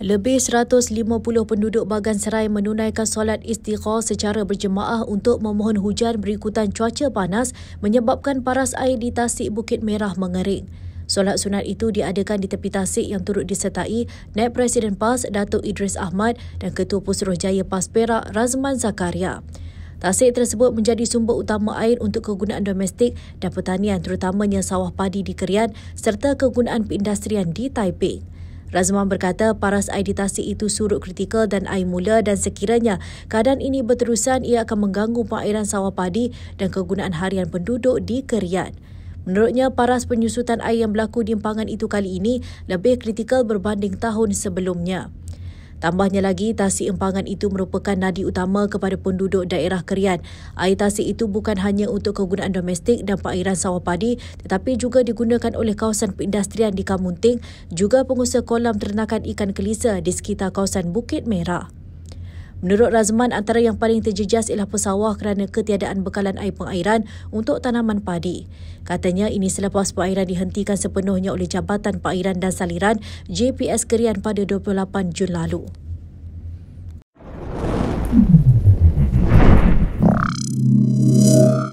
Lebih 150 penduduk Bagan Serai menunaikan solat istiqah secara berjemaah untuk memohon hujan berikutan cuaca panas menyebabkan paras air di Tasik Bukit Merah mengering. Solat sunat itu diadakan di tepi tasik yang turut disertai Naib Presiden PAS Datuk Idris Ahmad dan Ketua Pusruh Jaya PAS Perak Razman Zakaria. Tasik tersebut menjadi sumber utama air untuk kegunaan domestik dan pertanian terutamanya sawah padi di Kerian serta kegunaan perindustrian di Taiping. Razman berkata paras aditasi itu surut kritikal dan air mula dan sekiranya keadaan ini berterusan ia akan mengganggu pengairan sawah padi dan kegunaan harian penduduk di Keriat. Menurutnya, paras penyusutan air yang berlaku di empangan itu kali ini lebih kritikal berbanding tahun sebelumnya. Tambahnya lagi, tasik empangan itu merupakan nadi utama kepada penduduk daerah Kerian. Air tasik itu bukan hanya untuk kegunaan domestik dan perairan sawah padi tetapi juga digunakan oleh kawasan perindustrian di Kamunting, juga pengusaha kolam ternakan ikan kelisa di sekitar kawasan Bukit Merah. Menurut Razman, antara yang paling terjejas ialah pesawah kerana ketiadaan bekalan air pengairan untuk tanaman padi. Katanya ini selepas pengairan dihentikan sepenuhnya oleh Jabatan Pengairan dan Saliran JPS Kerian pada 28 Jun lalu.